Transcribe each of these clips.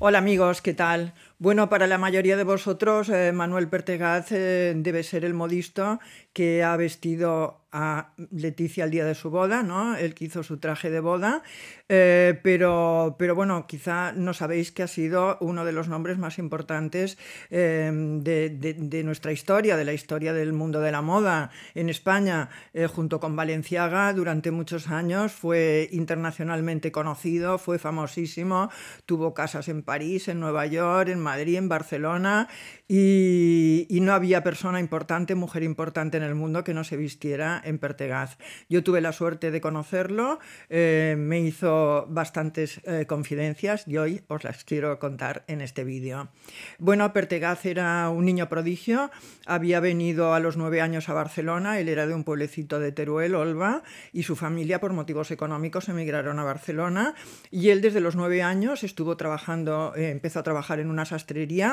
Hola amigos, ¿qué tal? Bueno, para la mayoría de vosotros, eh, Manuel Pertegaz eh, debe ser el modisto que ha vestido a Leticia el día de su boda, ¿no? Él que hizo su traje de boda, eh, pero, pero bueno, quizá no sabéis que ha sido uno de los nombres más importantes de, nuestra historia, de la historia del mundo de la moda en España, junto con Valenciaga durante muchos años, fue internacionalmente conocido, fue famosísimo, tuvo casas en París, en Nueva York, en Madrid, en Barcelona, y, no había persona importante, mujer importante en el mundo que no se vistiera en Pertegaz. Yo tuve la suerte de conocerlo, eh, me hizo bastantes eh, confidencias y hoy os las quiero contar en este vídeo. Bueno, Pertegaz era un niño prodigio, había venido a los nueve años a Barcelona, él era de un pueblecito de Teruel, Olva, y su familia por motivos económicos emigraron a Barcelona y él desde los nueve años estuvo trabajando, eh, empezó a trabajar en unas sastrería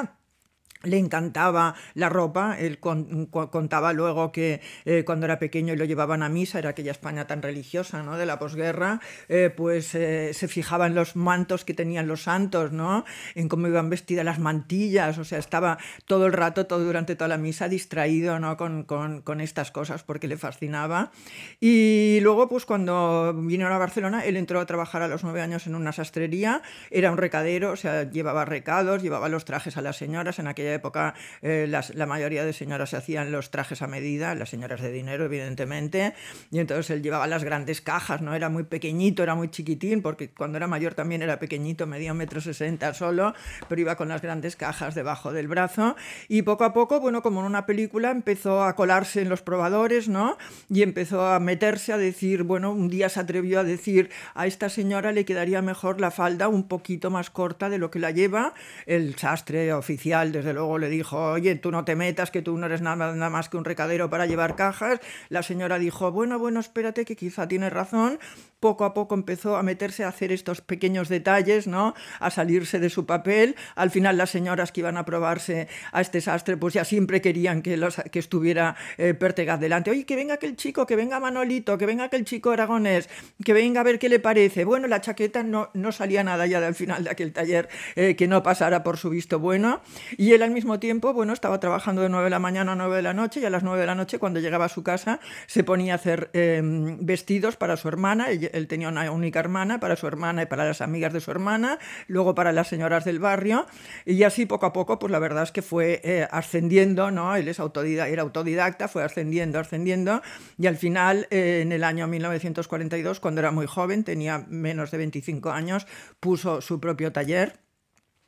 le encantaba la ropa, él contaba luego que eh, cuando era pequeño y lo llevaban a misa, era aquella España tan religiosa ¿no? de la posguerra, eh, pues eh, se fijaba en los mantos que tenían los santos, ¿no? en cómo iban vestidas las mantillas, o sea, estaba todo el rato, todo durante toda la misa distraído ¿no? con, con, con estas cosas porque le fascinaba. Y luego, pues cuando vino a Barcelona, él entró a trabajar a los nueve años en una sastrería, era un recadero, o sea, llevaba recados, llevaba los trajes a las señoras en aquella época eh, la mayoría de señoras se hacían los trajes a medida, las señoras de dinero, evidentemente, y entonces él llevaba las grandes cajas, ¿no? Era muy pequeñito, era muy chiquitín, porque cuando era mayor también era pequeñito, medio metro sesenta solo, pero iba con las grandes cajas debajo del brazo, y poco a poco, bueno, como en una película, empezó a colarse en los probadores, ¿no? Y empezó a meterse a decir, bueno, un día se atrevió a decir, a esta señora le quedaría mejor la falda un poquito más corta de lo que la lleva el sastre oficial desde luego le dijo, oye, tú no te metas, que tú no eres nada, nada más que un recadero para llevar cajas. La señora dijo, bueno, bueno, espérate, que quizá tienes razón poco a poco empezó a meterse a hacer estos pequeños detalles, ¿no? A salirse de su papel. Al final las señoras que iban a probarse a este sastre, pues ya siempre querían que, estuviera eh, delante. Oye, que venga aquel chico, que venga Manolito, que venga aquel chico aragonés, que venga a ver qué le parece. Bueno, la chaqueta no, no salía nada ya del final de aquel taller eh, que no pasara por su visto bueno. Y él al mismo tiempo, bueno, estaba trabajando de 9 de la mañana a 9 de la noche y a las 9 de la noche, cuando llegaba a su casa, se ponía a hacer em, vestidos para su hermana él tenía una única hermana, para su hermana y para las amigas de su hermana, luego para las señoras del barrio, y así poco a poco, pues la verdad es que fue eh, ascendiendo, ¿no? Él es era autodidacta, fue ascendiendo, ascendiendo, y al final, eh, en el año 1942, cuando era muy joven, tenía menos de 25 años, puso su propio taller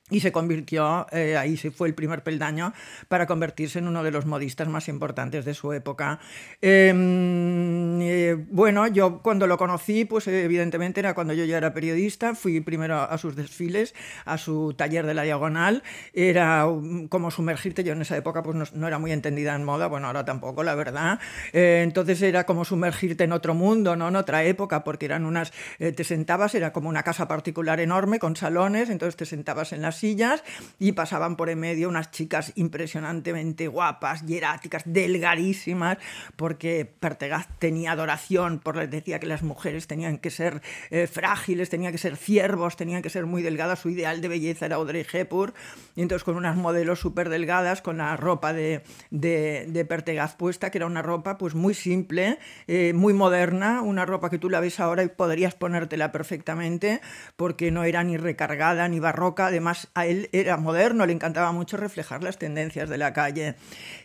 y se convirtió, eh, ahí se fue el primer peldaño, para convertirse en uno de los modistas más importantes de su época. Em, eh, bueno, yo cuando lo conocí, pues evidentemente era cuando yo ya era periodista, fui primero a sus desfiles, a su taller de la Diagonal, era um, como sumergirte, yo en esa época pues no, era muy entendida en moda, bueno, ahora tampoco, la verdad, eh, entonces era como sumergirte en otro mundo, ¿no? en otra época, porque eran unas, te sentabas, era como una casa particular enorme con salones, entonces te sentabas en las sillas y pasaban por en medio unas chicas impresionantemente guapas, hieráticas, delgadísimas, porque Pertegaz tenía adoración, por les decía que las mujeres tenían que ser eh, frágiles, tenían que ser ciervos, tenían que ser muy delgadas, su ideal de belleza era Audrey Hepburn, y entonces con unas modelos súper delgadas, con la ropa de, de, Pertegaz puesta, que era una ropa pues muy simple, eh, muy moderna, una ropa que tú la ves ahora y podrías ponértela perfectamente, porque no era ni recargada ni barroca, además a él era moderno, le encantaba mucho reflejar las tendencias de la calle.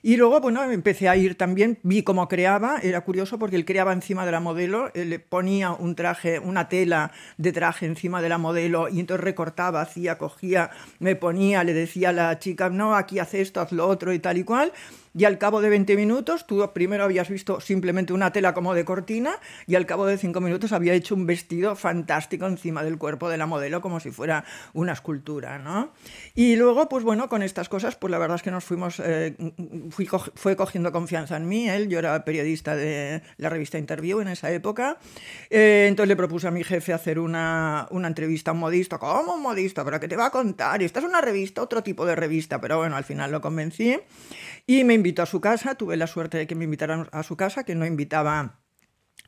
Y luego, bueno, empecé a ir también, vi cómo creaba, era curioso porque él creaba encima de la modelo, le ponía un traje, una tela de traje encima de la modelo y entonces recortaba, hacía, cogía, me ponía, le decía a la chica, no, aquí haz esto, haz lo otro y tal y cual y al cabo de 20 minutos tú primero habías visto simplemente una tela como de cortina y al cabo de 5 minutos había hecho un vestido fantástico encima del cuerpo de la modelo como si fuera una escultura, ¿no? Y luego, pues bueno, con estas cosas, pues la verdad es que nos fuimos, eh, fui fue cogiendo confianza en mí, él, yo era periodista de la revista Interview en esa época, eh, entonces le propuse a mi jefe hacer una, una entrevista a un modista, ¿cómo un modista? ¿Pero qué te va a contar? Esta es una revista, otro tipo de revista, pero bueno, al final lo convencí y me invitó a su casa, tuve la suerte de que me invitaran a su casa, que no invitaba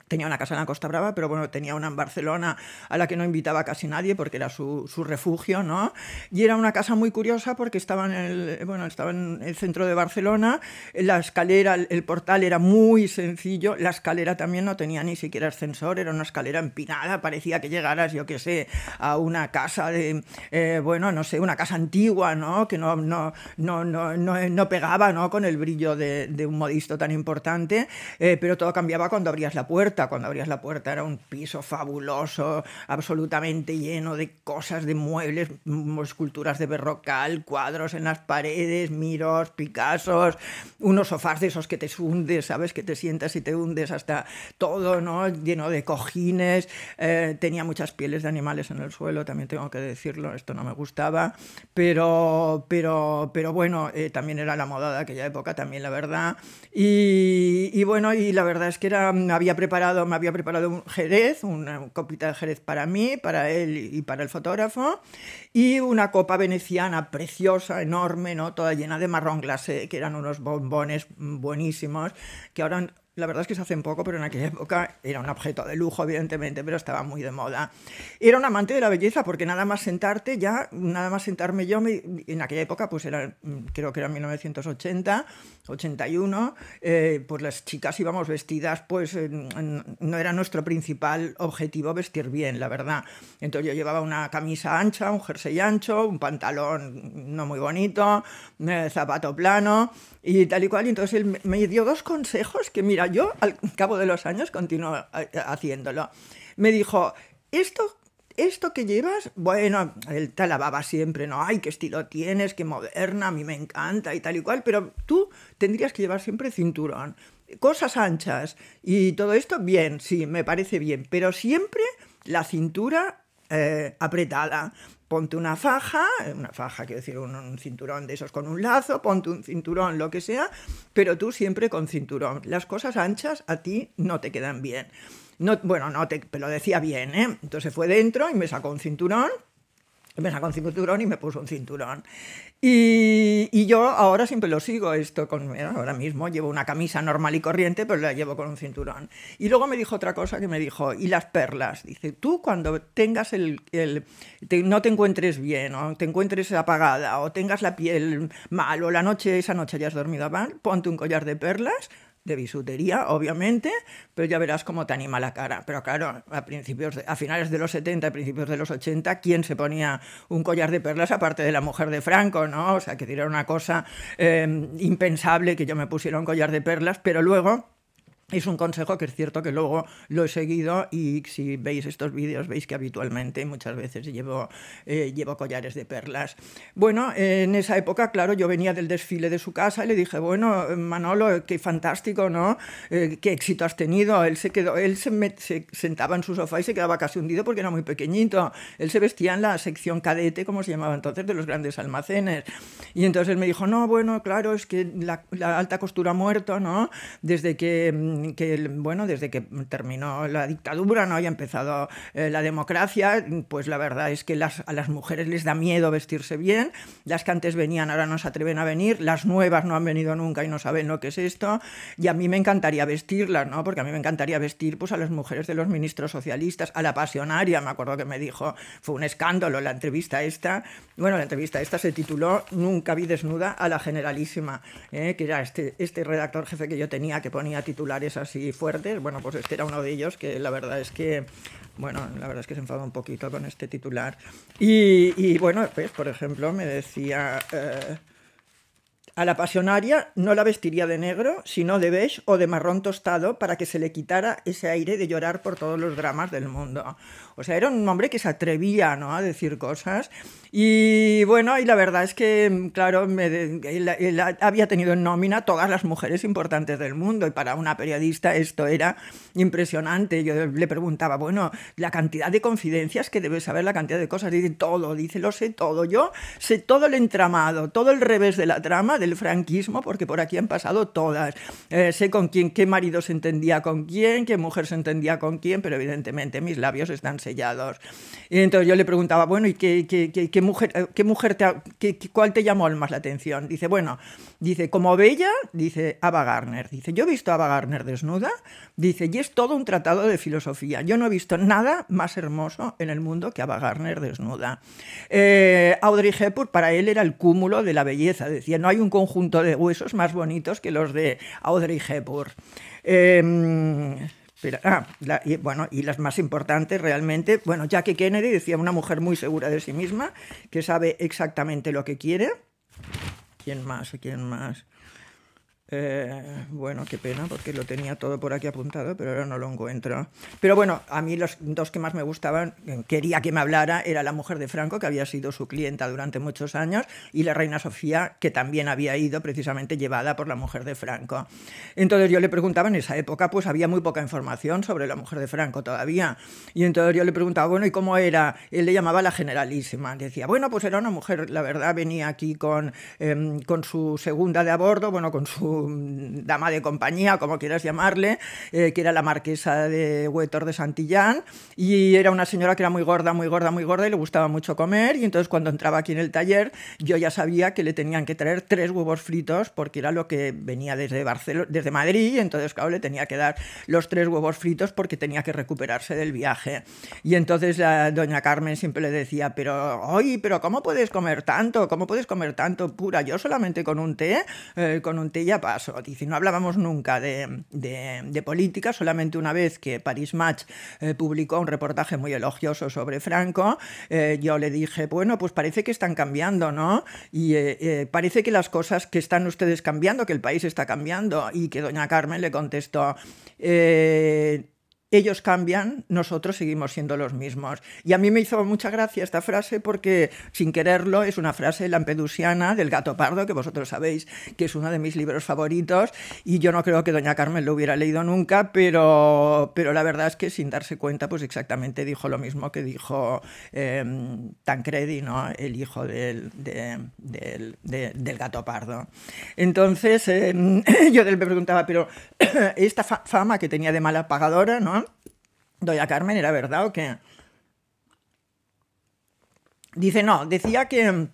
Tenía una casa en la Costa Brava, pero bueno, tenía una en Barcelona a la que no invitaba casi nadie porque era su, su refugio, ¿no? Y era una casa muy curiosa porque estaba en el, bueno, estaba en el centro de Barcelona, la escalera, el portal era muy sencillo, la escalera también no tenía ni siquiera ascensor, era una escalera empinada, parecía que llegaras, yo qué sé, a una casa de, eh, bueno, no sé, una casa antigua, ¿no? Que no, no, no, no, no, pegaba, ¿no? Con el brillo de, un modisto tan importante, eh, pero todo cambiaba cuando abrías la puerta cuando abrías la puerta era un piso fabuloso, absolutamente lleno de cosas, de muebles, mm, esculturas de berrocal, cuadros en las paredes, miros, Picassos, unos sofás de esos que te hundes, ¿sabes? Que te sientas y te hundes hasta todo, ¿no? Lleno de cojines, eh, tenía muchas pieles de animales en el suelo, también tengo que decirlo, esto no me gustaba, pero, pero, pero bueno, eh, también era la moda de aquella época, también la verdad. Y, y bueno, y la verdad es que era, había preparado me había preparado un jerez, una copita de jerez para mí, para él y para el fotógrafo, y una copa veneciana preciosa, enorme, ¿no? toda llena de marrón glacé, que eran unos bombones buenísimos, que ahora la verdad es que se hacen poco, pero en aquella época era un objeto de lujo, evidentemente, pero estaba muy de moda. Era un amante de la belleza, porque nada más sentarte ya, nada más sentarme yo, en aquella época, pues era, creo que era 1980, 81, eh, pues las chicas íbamos vestidas, pues no era nuestro principal objetivo vestir bien, la verdad. Entonces yo llevaba una camisa ancha, un jersey ancho, un pantalón no muy bonito, eh, zapato plano y tal y cual. entonces él me dio dos consejos que, mira, yo al cabo de los años continúo eh, haciéndolo. Me dijo, esto esto que llevas, bueno, él te siempre, ¿no? Ay, qué estilo tienes, qué moderna, a mí me encanta y tal y cual, pero tú tendrías que llevar siempre cinturón, cosas anchas y todo esto, bien, sí, me parece bien, pero siempre la cintura eh, apretada, ponte una faja, una faja quiero decir un, cinturón de esos con un lazo, ponte un cinturón, lo que sea, pero tú siempre con cinturón. Las cosas anchas a ti no te quedan bien. No, bueno, no te, pero lo decía bien, ¿eh? Entonces fue dentro y me sacó un cinturón me sacó un cinturón y me puso un cinturón. Y, y, yo ahora siempre lo sigo esto, con, eh, ahora mismo llevo una camisa normal y corriente, pero la llevo con un cinturón. Y luego me dijo otra cosa que me dijo, y las perlas. Dice, tú cuando tengas el, el no te encuentres bien, o te encuentres apagada, o tengas la piel mal, o la noche, esa noche hayas dormido mal, ponte un collar de perlas, de bisutería, obviamente, pero ya verás cómo te anima la cara. Pero claro, a, principios a finales de los 70, a principios de los 80, ¿quién se ponía un collar de perlas aparte de la mujer de Franco? ¿no? O sea, que era una cosa eh, impensable que yo me pusiera un collar de perlas, pero luego es un consejo que es cierto que luego lo he seguido y si veis estos vídeos veis que habitualmente muchas veces llevo, eh, llevo collares de perlas. Bueno, en esa época, claro, yo venía del desfile de su casa y le dije, bueno, Manolo, qué fantástico, ¿no? Eh, qué éxito has tenido. Él se quedó, él se, sentaba en su sofá y se quedaba casi hundido porque era muy pequeñito. Él se vestía en la sección cadete, como se llamaba entonces, de los grandes almacenes. Y entonces él me dijo, no, bueno, claro, es que la, alta costura ha muerto, ¿no? Desde que mm, Mm, que, bueno, desde que terminó la dictadura ¿no? y ha empezado eh, la democracia, mm, pues la verdad es que a las mujeres les da miedo vestirse bien, las que antes venían ahora no se atreven a venir, las nuevas no han venido nunca y no saben lo que es esto, y a mí me encantaría vestirlas, ¿no? porque a mí me encantaría vestir pues, a las mujeres de los ministros socialistas, a la pasionaria, me acuerdo que me dijo, fue un escándalo la entrevista esta, bueno, la entrevista esta se tituló Nunca vi desnuda a la generalísima, ¿eh? que era este, este redactor jefe que yo tenía que ponía titulares así fuertes, bueno, pues este era uno de ellos que la verdad es que, bueno, la verdad es que se enfadó un poquito con este titular. Y, bueno, pues, por ejemplo, me decía... Eh, a la pasionaria no la vestiría de negro, sino de beige o de marrón tostado para que se le quitara ese aire de llorar por todos los dramas del mundo. O sea, era un hombre que se atrevía ¿no? a decir cosas. Y bueno, y la verdad es que, claro, había tenido en nómina todas las mujeres importantes del mundo y para una periodista esto era impresionante. Yo le preguntaba, bueno, la cantidad de confidencias que debe saber, la cantidad de cosas. Dice todo, dice, lo sé todo. Yo sé todo el entramado, todo el revés de la trama el franquismo, porque por aquí han pasado todas. Eh, sé con quién, qué marido se entendía con quién, qué mujer se entendía con quién, pero evidentemente mis labios están sellados. Y entonces yo le preguntaba, bueno, ¿y qué, qué, mujer, eh, qué mujer te, qué, cuál te llamó más la atención? Dice, bueno, dice, como bella, dice Ava Garner. Dice, yo he visto a Ava Garner desnuda, dice, y es todo un tratado de filosofía. Yo no he visto nada más hermoso en el mundo que Ava Garner desnuda. Eh, Audrey Hepburn para él era el cúmulo de la belleza. Decía, no hay un conjunto de huesos más bonitos que los de Audrey Hepburn. Em, ah, y, bueno, y las más importantes realmente, bueno, Jackie Kennedy decía una mujer muy segura de sí misma, que sabe exactamente lo que quiere. ¿Quién más? ¿Quién más? Eh, bueno, qué pena, porque lo tenía todo por aquí apuntado, pero ahora no lo encuentro. Pero bueno, a mí los dos que más me gustaban, eh, quería que me hablara, era la mujer de Franco, que había sido su clienta durante muchos años, y la reina Sofía, que también había ido precisamente llevada por la mujer de Franco. Entonces yo le preguntaba, en esa época pues había muy poca información sobre la mujer de Franco todavía, y entonces yo le preguntaba, bueno, ¿y cómo era? Él le llamaba la generalísima, decía, bueno, pues era una mujer, la verdad, venía aquí con, em, con su segunda de a bueno, con su dama de compañía, como quieras llamarle, eh, que era la marquesa de Huetor de Santillán, y era una señora que era muy gorda, muy gorda, muy gorda, y le gustaba mucho comer, y entonces cuando entraba aquí en el taller, yo ya sabía que le tenían que traer tres huevos fritos, porque era lo que venía desde, Barcelona, desde Madrid, y entonces, claro, le tenía que dar los tres huevos fritos porque tenía que recuperarse del viaje. Y entonces doña Carmen siempre le decía, pero, oye, pero ¿cómo puedes comer tanto? ¿Cómo puedes comer tanto pura? Yo solamente con un té, eh, con un té ya paso. Dice, no hablábamos nunca de, política, solamente una vez que Paris Match eh, publicó un reportaje muy elogioso sobre Franco, eh, yo le dije, bueno, pues parece que están cambiando, ¿no? Y eh, parece que las cosas que están ustedes cambiando, que el país está cambiando, y que doña Carmen le contestó, ellos cambian, nosotros seguimos siendo los mismos. Y a mí me hizo mucha gracia esta frase porque, sin quererlo, es una frase lampedusiana del gato pardo, que vosotros sabéis que es uno de mis libros favoritos, y yo no creo que doña Carmen lo hubiera leído nunca, pero, pero la verdad es que sin darse cuenta, pues exactamente dijo lo mismo que dijo em, Tancredi, ¿no? el hijo del, del, gato pardo. Entonces, em, yo le preguntaba, pero esta fama que tenía de mala pagadora, ¿no? doña Carmen, ¿era verdad o qué? Dice, no, decía que,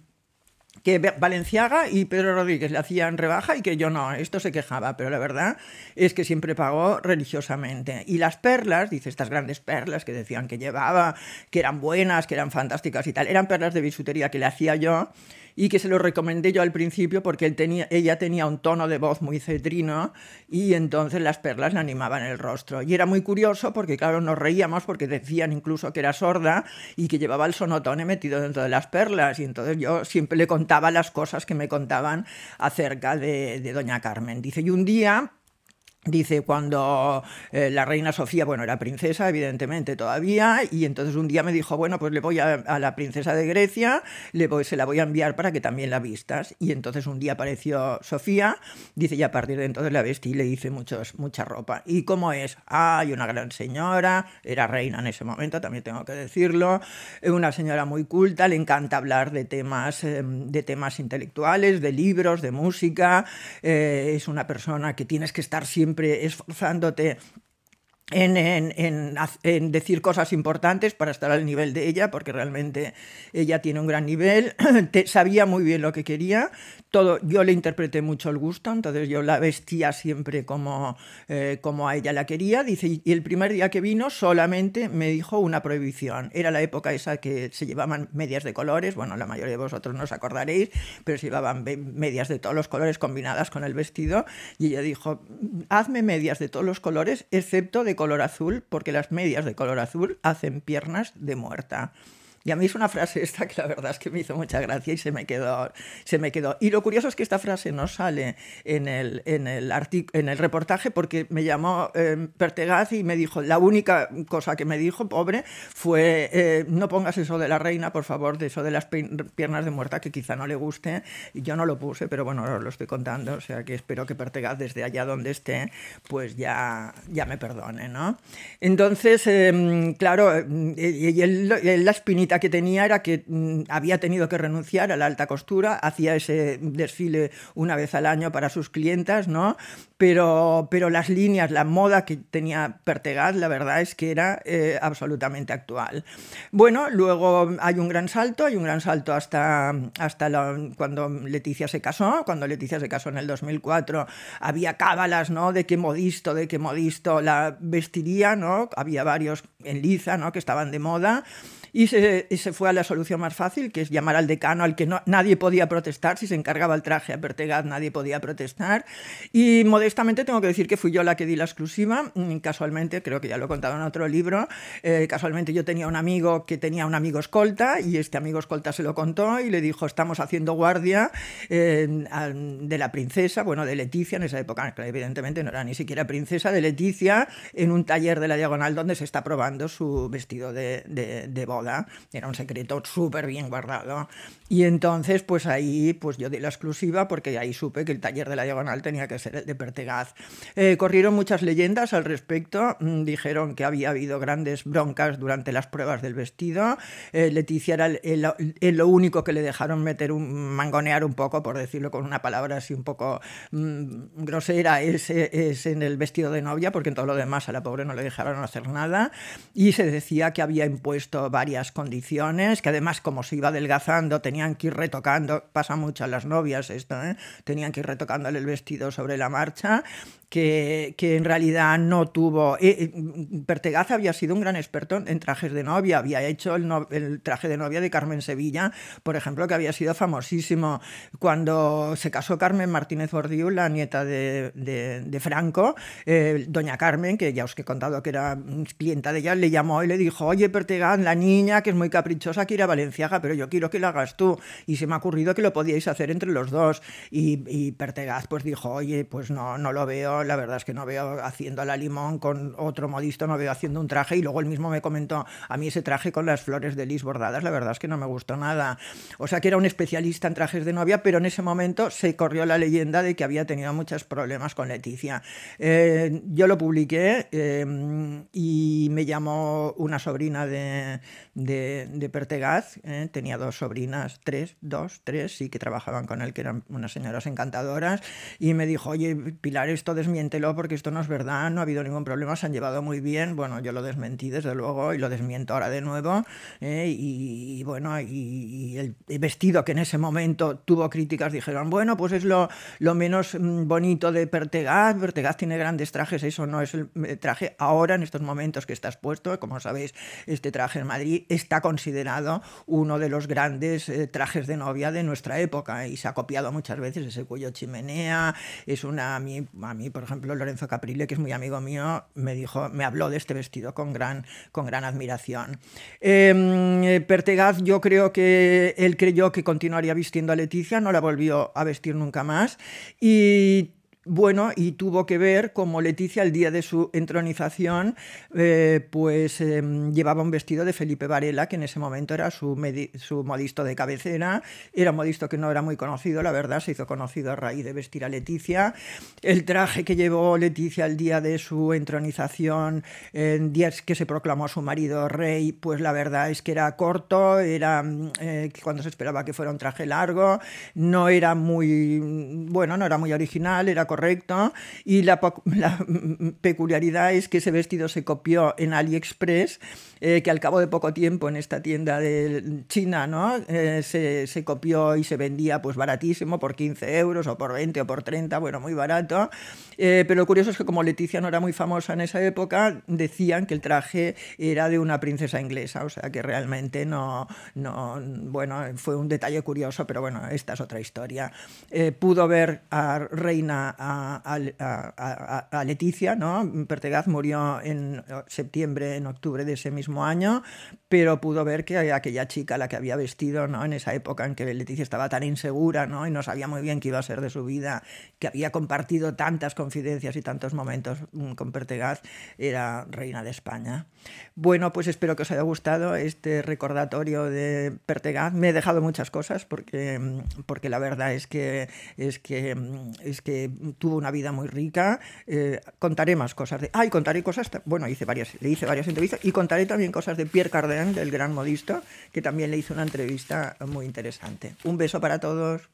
que Valenciaga y Pedro Rodríguez le hacían rebaja y que yo no, esto se quejaba, pero la verdad es que siempre pagó religiosamente. Y las perlas, dice, estas grandes perlas que decían que llevaba, que eran buenas, que eran fantásticas y tal, eran perlas de bisutería que le hacía yo y que se lo recomendé yo al principio porque él tenía, ella tenía un tono de voz muy cetrino y entonces las perlas le animaban el rostro. Y era muy curioso porque, claro, nos reíamos porque decían incluso que era sorda y que llevaba el sonotone metido dentro de las perlas. Y entonces yo siempre le contaba las cosas que me contaban acerca de, de Doña Carmen. Dice, y un día Dice, cuando eh, la reina Sofía, bueno, era princesa, evidentemente, todavía, y entonces un día me dijo, bueno, pues le voy a, la princesa de Grecia, le voy, se la voy a enviar para que también la vistas. Y entonces un día apareció Sofía, dice, y a partir de entonces la vestí y le hice muchos, mucha ropa. ¿Y cómo es? Hay una gran señora, era reina en ese momento, también tengo que decirlo, eh, una señora muy culta, le encanta hablar de temas, eh, de temas intelectuales, de libros, de música, es una persona que tienes que estar siempre siempre esforzándote en, en, decir cosas importantes para estar al nivel de ella, porque realmente ella tiene un gran nivel, sabía muy bien lo que quería, todo, yo le interpreté mucho el gusto, entonces yo la vestía siempre como, eh, como a ella la quería, dice, y el primer día que vino solamente me dijo una prohibición, era la época esa que se llevaban medias de colores, bueno, la mayoría de vosotros no os acordaréis, pero se llevaban medias de todos los colores combinadas con el vestido, y ella dijo, hazme medias de todos los colores, excepto de color azul porque las medias de color azul hacen piernas de muerta. Y a mí es una frase esta que la verdad es que me hizo mucha gracia y se me quedó. Se me quedó. Y lo curioso es que esta frase no sale en el, en el, en el reportaje porque me llamó em, Pertegaz y me dijo, la única cosa que me dijo, pobre, fue eh, no pongas eso de la reina, por favor, de eso de las piernas de muerta que quizá no le guste. Y yo no lo puse, pero bueno, lo estoy contando, o sea que espero que Pertegaz desde allá donde esté, pues ya, ya me perdone, ¿no? Entonces, em, claro, em, y, el, la espinita que tenía era que mm, había tenido que renunciar a la alta costura, hacía ese desfile una vez al año para sus clientas, ¿no? Pero, pero las líneas, la moda que tenía Pertegaz, la verdad es que era eh, absolutamente actual. Bueno, luego hay un gran salto, hay un gran salto hasta, hasta cuando Leticia se casó, cuando Leticia se casó en el 2004, había cábalas, ¿no? De qué modisto, de qué modisto la vestiría, ¿no? Había varios en liza, ¿no? Que estaban de moda y se, se, fue a la solución más fácil, que es llamar al decano, al que no, nadie podía protestar, si se encargaba el traje a Pertegaz nadie podía protestar. Y modestamente tengo que decir que fui yo la que di la exclusiva, mm, casualmente, creo que ya lo he contado en otro libro, eh, casualmente yo tenía un amigo que tenía un amigo escolta y este amigo escolta se lo contó y le dijo, estamos haciendo guardia de la princesa, bueno, de Leticia en esa época, evidentemente no era ni siquiera princesa, de Leticia en un taller de la Diagonal donde se está probando su vestido de, de, de era un secreto súper bien guardado. Y entonces, pues ahí, pues yo di la exclusiva porque ahí supe que el taller de la Diagonal tenía que ser el de Pertegaz. Eh, corrieron muchas leyendas al respecto, mm, dijeron que había habido grandes broncas durante las pruebas del vestido, eh, Leticia era el, lo único que le dejaron meter un mangonear un poco, por decirlo con una palabra así un poco mm, grosera, es, es en el vestido de novia, porque en todo lo demás a la pobre no le dejaron hacer nada, y se decía que había impuesto varias condiciones, que además como se iba adelgazando tenían que ir retocando, pasa mucho a las novias esto, ¿eh? tenían que ir retocándole el vestido sobre la marcha, que, que en realidad no tuvo... Pertegaz eh, eh, había sido un gran experto en trajes de novia, había hecho el, traje de novia de Carmen Sevilla, por ejemplo, que había sido famosísimo cuando se casó Carmen Martínez Bordiú, la nieta de, de, Franco, doña Carmen, que ya os he contado que era clienta de ella, le llamó y le dijo, oye, Pertegaz, la niña niña que es muy caprichosa que ir a Valenciaga, pero yo quiero que lo hagas tú. Y se me ha ocurrido que lo podíais hacer entre los dos. Y, Pertegaz pues dijo, oye, pues no, no lo veo, la verdad es que no veo haciendo a la limón con otro modisto, no veo haciendo un traje. Y luego él mismo me comentó, a mí ese traje con las flores de lis bordadas, la verdad es que no me gustó nada. O sea que era un especialista en trajes de novia, pero en ese momento se corrió la leyenda de que había tenido muchos problemas con Leticia. Eh, yo lo publiqué eh, y me llamó una sobrina de, de, Pertegaz, ¿eh? tenía dos sobrinas, tres, dos, tres, sí, que trabajaban con él, que eran unas señoras encantadoras, y me dijo, oye, Pilar, esto desmiéntelo porque esto no es verdad, no ha habido ningún problema, se han llevado muy bien. Bueno, yo lo desmentí desde luego y lo desmiento ahora de nuevo. ¿eh? y, bueno, y, el vestido que en ese momento tuvo críticas dijeron, bueno, pues es lo, lo menos mm, bonito de Pertegaz, Pertegaz tiene grandes trajes, eso no es el eh, traje ahora en estos momentos que estás puesto, como sabéis, este traje en Madrid está considerado uno de los grandes eh, trajes de novia de nuestra época y se ha copiado muchas veces ese cuello chimenea. Es una, a mí, por ejemplo, Lorenzo Caprile, que es muy amigo mío, me dijo, me habló de este vestido con gran, con gran admiración. Em, eh, Pertegaz, yo creo que él creyó que continuaría vistiendo a Leticia, no la volvió a vestir nunca más y bueno, y tuvo que ver como Leticia el día de su entronización, eh, pues em, llevaba un vestido de Felipe Varela, que en ese momento era su, modisto de cabecera, era un modisto que no era muy conocido, la verdad, se hizo conocido a raíz de vestir a Leticia. El traje que llevó Leticia el día de su entronización, en días que se proclamó su marido rey, pues la verdad es que era corto, era mm, eh, cuando se esperaba que fuera un traje largo, no era muy, mm, bueno, no era muy original, era correcto y la, peculiaridad es que ese vestido se copió en AliExpress, eh, que al cabo de poco tiempo en esta tienda de China ¿no? Eh, se, se, copió y se vendía pues baratísimo, por 15 euros o por 20 o por 30, bueno, muy barato. Eh, pero lo curioso es que como Leticia no era muy famosa en esa época, decían que el traje era de una princesa inglesa, o sea que realmente no, no bueno, fue un detalle curioso, pero bueno, esta es otra historia. pudo ver a Reina a, Leticia, ¿no? Pertegaz murió en septiembre, en octubre de ese mismo año, pero pudo ver que aquella chica, la que había vestido, ¿no? En esa época en que Leticia estaba tan insegura, ¿no? Y no sabía muy bien qué iba a ser de su vida, que había compartido tantas confidencias y tantos momentos mm, con Pertegaz, era reina de España. Bueno, pues espero que os haya gustado este recordatorio de Pertegaz. Me he dejado muchas cosas porque, mm, porque la verdad es que, es que, mm, es que tuvo una vida muy rica. Eh, contaré más cosas de. ay contaré cosas. Bueno, hice varias, le hice varias entrevistas y contaré también cosas de Pierre Cardin, del gran modista, que también le hizo una entrevista muy interesante. Un beso para todos.